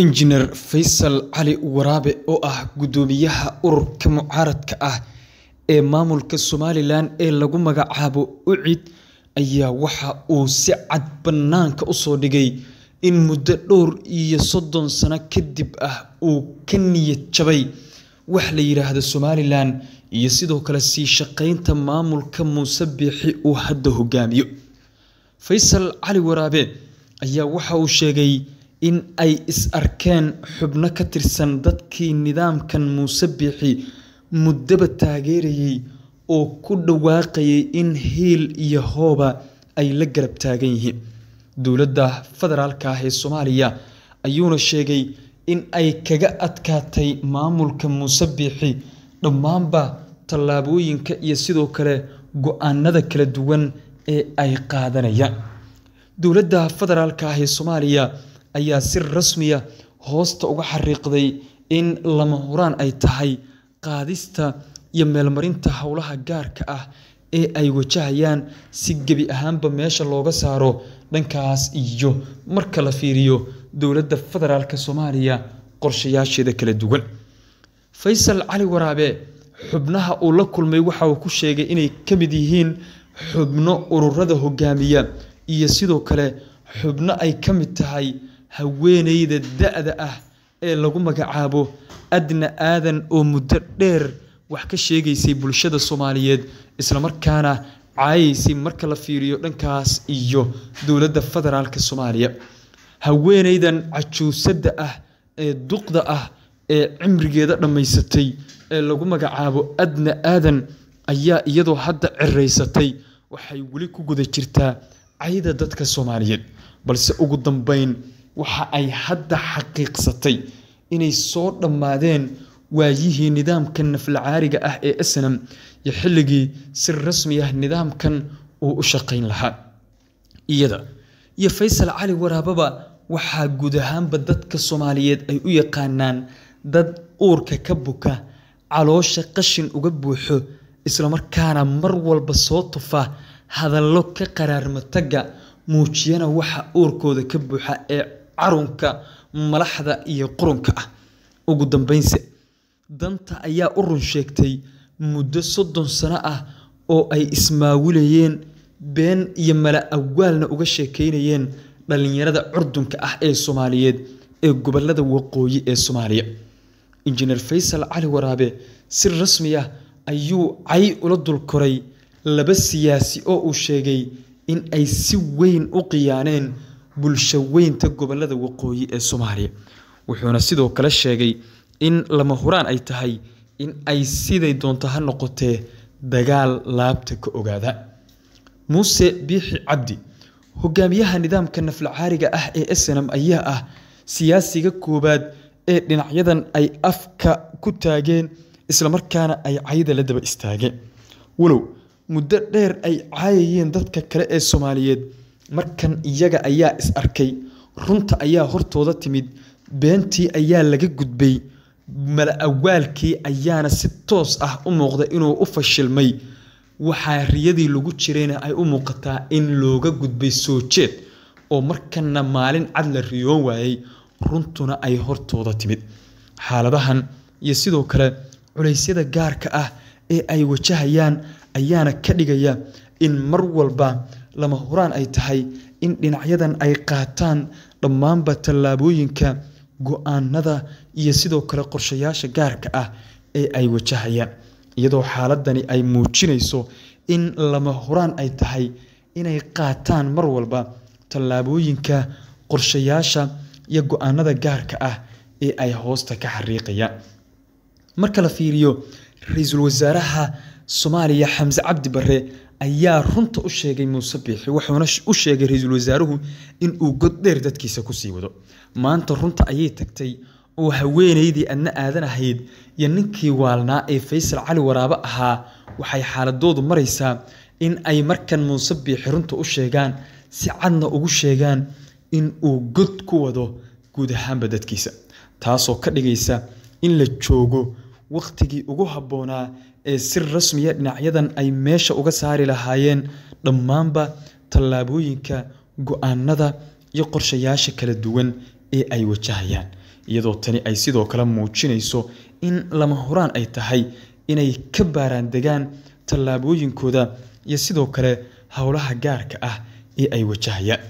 injineer faysal cali waraabe oo ah gudoomiyaha ururka mucaaradka ah ee maamulka somalilan ee lagu magacaabo ucid ayaa waxa uu si cad bannaanka usoo dhigay in muddo dhowr iyo soddon sano kadib ah uu ka niyad jabay wax la yidhaahdo somalilan iyo sidoo kale sii shaqaynta maamulka muuse biixi uu hadda hogaamiyo faysal cali waraabe ayaa waxa uu sheegay in ay is arkeen xubno ka tirsan dadkii nidaamkan muuse biixi muddaba taageerayey oo ku dhawaaqayay in hiil iyo hooba ay la garab taagan yihiin dowladda federaalka ah ee soomaaliya ayuuna sheegay in ay kaga adkaatay maamulka muuse biixi dhammaanba tallaabooyinka iyo sidoo kale go-aanada kala duwan ee ay qaadanayaan dowladda federaalka ah ee soomaaliya ayaa si rasmiya hoosta uga xariiqday in lama huraan ay tahay qaadista iyo meelmarinta howlaha gaarka ah ee ay wajahayaan si gebi ahaanba meesha looga saaro dhankaas iyo marka la fiiriyo dowladda federaalk soomaaliya qorshayaasheeda kala duwan faysal cali waraabe xubnaha uu la kulmay waxa uu ku sheegay inay ka mid yihiin xubno ururada hogaamiya iyo sidoo kale xubno ay ka mid tahay haweeneyda da'da ah ee lagu magacaabo adna aadan oo muddo dheer wax ka sheegaysay bulshada soomaaliyeed islamarkaana caayaysay marka la fiiriyo dhankaas iyo dowladda federaalk soomaaliya haweeneydan cajuusadda ah ee duqda ah ee cimrigeeda dhammaysatay ee lagu magacaabo adna aadan ayaa iyadoo hadda ciraysatay waxay weli ku guda jirtaa cayda dadka soomaaliyeed balse ugu dambeyn waxa ay hadda xaqiiqsatay inay soo dhammaadeen waayihii nidaamka naflacaariga ah ee asnam iyo xilligii si rasmi ah nidaamkan uu u shaqayn lahaa iyada iyo faysal cali waraababa waxaa guud ahaanba dadka soomaaliyeed ay u yaqaanaan dad uurka ka buka caloosha qashin uga buuxo islamarkaana mar walba soo tufa hadallo ka qaraarmataga muujiyana waxa uurkooda ka buuxa ee carunka malaxda iyo qurunka ah ugu dambeynse danta ayaa u run sheegtay muddo soddon sano ah oo ay ismaawilayeen been iyo mala awaalna uga sheekaynayeen dhallinyarada curdunka ah ee soomaaliyeed ee gobollada waqooyi ee soomaaliya injineer faysal cali waraabe si rasmi ah ayuu cay ula dulkoray laba siyaasi oo uu sheegay in ay si weyn u qiyaaneen bulshoweynta gobollada waqooyi ee soomaaliya wuxuuna sidoo kale sheegay in lama huraan ay tahay in ay siday doonto ha noqotee dagaal laabta ka ogaada muuse biixi cabdi hogaamiyaha nidaamka naflacaariga ah ee snm ayaa ah siyaasiga koowaad ee dhinacyadan ay afka ku taageen islamarkaana ay cayda la daba istaageen walow muddo dheer ay caayayeen dadka kale ee soomaaliyeed markan iyaga ayaa is arkay runta ayaa hortooda timid beentii ayaa laga gudbay mala awaalkii ayaana si toos ah u muuqda inuu u fashilmay waxaa riyadii lagu jirayna ay u muuqataa in looga gudbay soo jeed oo markanna maalin cad la riyoon waayey runtuna ay hortooda timid xaaladahan iyo sidoo kale culaysyada gaarka ah ee ay wajahayaan ayaana ka dhigaya in mar walba lama huraan ay tahay in dhinacyadan ay qaataan dhammaanba tallaabooyinka go-aanada iyo sidoo kale qorshayaasha gaarka ah ee ay wajahayaan iyadoo xaaladani ay muujinayso in lama huraan ay tahay inay qaataan mar walba tallaabooyinka qorshayaasha iyo go-aanada gaarka ah ee ay hoosta ka xariiqayaan marka la fiiriyo ra-iisul wasaaraha soomaaliya xamse cabdi barre ayaa runta u sheegay muuse biixi wuxuuna u sheegay ra-iisul wasaaruhu inuu dheer dadkiisa ku sii wado maanta runta ayay tagtay oo haweenaydii adna aadan ahayd iyo ninkii waalnaa ee faysal cali waraabo ahaa waxay xaaladoodu maraysaa in ay markan muuse biixi runta u sheegaan si cadna ugu sheegaan in uu god ku wado guud ahaanba dadkiisa taasoo ka dhigaysa in la joogo wakhtigii ugu habboonaa ee si rasmiya dhinacyadan ay meesha uga saari lahaayeen dhammaanba tallaabooyinka go-aanada iyo qorshayaasha kala duwan ee ay wajahayaan iyadoo tani ay sidoo kale muujinayso in lama horaan ay tahay inay ka baaraan degaan tallaabooyinkooda iyo sidoo kale howlaha gaarka ah ee ay wajahayaan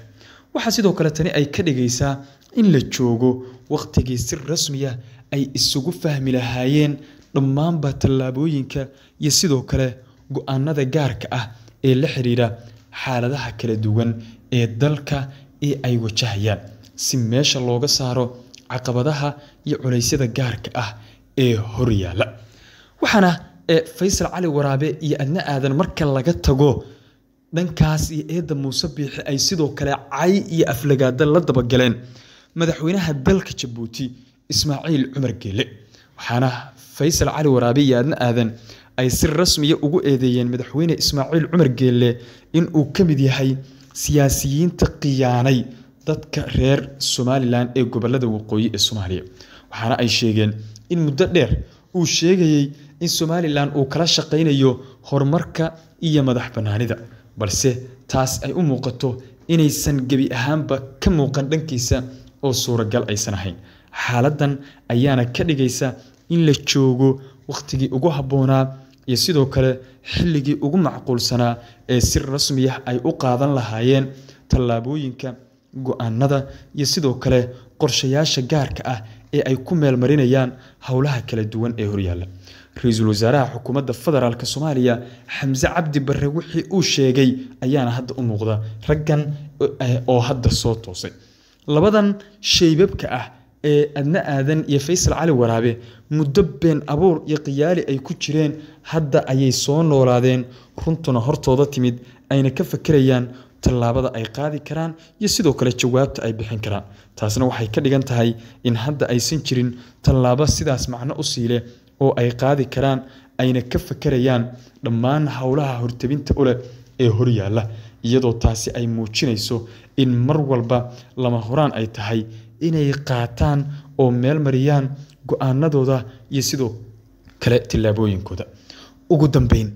waxaa sidoo kale tani ay ka dhigaysaa in la joogo wakhtigii si rasmiya ay isugu fahmi lahaayeen dhammaanba tallaabooyinka iyo sidoo kale go'aannada gaarka ah ee la xiriira xaaladaha kala duwan ee dalka ee ay wajahayaan si meesha looga saaro caqabadaha iyo culaysyada gaarka ah ee horyaala waxaana eh, faysal cali waraabe iyo adna aadan marka laga tago dhankaas iyo eedda muuse biixi ay sidoo kale cay iyo aflagaada la dabagaleen madaxweynaha dalka jabuuti ismaaciil cumar geele waxaana faysal cali waraabe iyo aadan aadan ay si rasmiya ugu eedeeyeen madaxweyne ismaaciil cumar geelle in uu ka mid yahay siyaasiyiinta khiyaanay dadka reer somalilan ee gobollada waqooyi ee soomaaliya waxaana ay sheegeen in muddo dheer uu sheegayey in somalilan uu kala shaqaynayo horumarka iyo madax bannaanida balse taas ay u muuqato inaysan gebi ahaanba ka muuqan dhankiisa oo suuragal aysan ahayn xaaladdan ayaana ka dhigaysa in la joogo wakhtigii ugu habboonaa iyo sidoo kale xilligii ugu macquulsanaa ee si rasmiyah ay u qaadan lahaayeen tallaabooyinka go-aanada iyo sidoo kale qorshayaasha gaarka ah ee ay ku meelmarinayaan howlaha kala duwan ee horyaalla ra-iisul wasaaraha xukuumadda federaalk soomaaliya xamse cabdi barre wixii uu sheegay ayaana hadda u muuqda raggan eh, oo hadda soo toosay labadan shaybabka ah ee adna aadan iyo faysal cali waraabe muddo been abuur iyo qiyaali ay ku jireen hadda ayay soo noolaadeen runtuna hortooda timid ayna ka fakerayaan tallaabada ay qaadi karaan iyo sidoo kale jawaabta ay bixin karaan taasna waxay ka dhigan tahay in hadda aysan jirin tallaabo sidaas macno u siile oo ay qaadi karaan ayna ka fakerayaan dhammaan howlaha hortabinta uleh ee hor yaalla iyadoo taasi ay muujinayso in mar walba lama horaan ay tahay inay qaataan oo meel mariyaan go-aanadooda iyo sidoo kale tillaabooyinkooda ugu dambeyn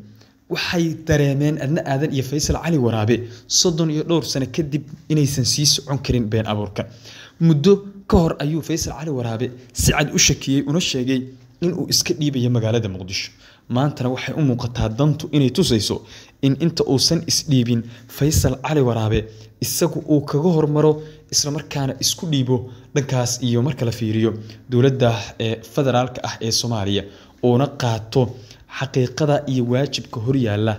waxay dareemeen adna aadan iyo faysal cali waraabe soddon iyo dhowr sano kadib inaysan sii socon karin been abuurka muddo ka hor ayuu faysal cali waraabe si cad u shakiyey una sheegay inuu iska dhiibayo magaalada muqdisho maantana waxay u muuqataa dantu inay tusayso in inta uusan isdhiibin faysal cali waraabe isagu uu kaga hormaro islamarkaana isku dhiibo dhankaas iyo marka la fiiriyo dowladda eh, federaalka ah ee soomaaliya uuna qaato xaqiiqada iyo waajibka horyaalla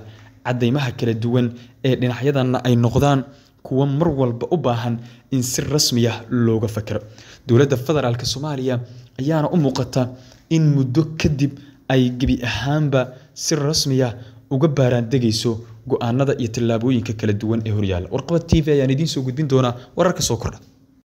cadaymaha kala duwan ee dhinacyadanna ay noqdaan kuwa mar walba u baahan in si rasmiya ah looga fakaro dowladda federaalk soomaaliya ayaana u muuqata in muddo kadib ay gebi ahaanba si rasmiya ah uga baaraan baaraandegayso go'aanada iyo tallaabooyinka kala duwan ee horyaalla warqabad t v ayaan idiin soo gudbin doonaa wararka soo kordha